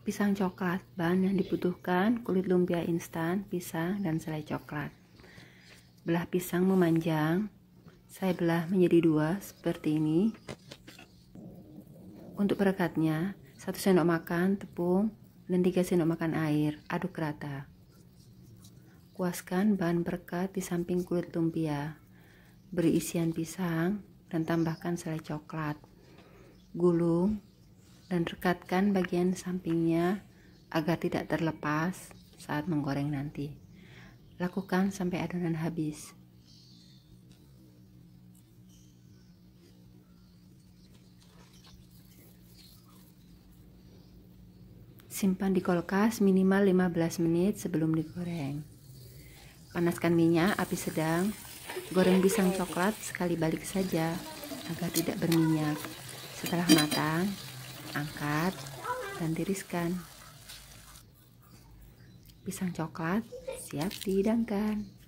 pisang coklat bahan yang dibutuhkan kulit lumpia instan pisang dan selai coklat belah pisang memanjang saya belah menjadi dua seperti ini untuk perekatnya 1 sendok makan tepung dan 3 sendok makan air aduk rata kuaskan bahan perekat di samping kulit lumpia beri isian pisang dan tambahkan selai coklat gulung dan rekatkan bagian sampingnya agar tidak terlepas saat menggoreng nanti. Lakukan sampai adonan habis. Simpan di kulkas minimal 15 menit sebelum digoreng. Panaskan minyak api sedang. Goreng pisang coklat sekali balik saja agar tidak berminyak. Setelah matang, angkat dan tiriskan pisang coklat siap dihidangkan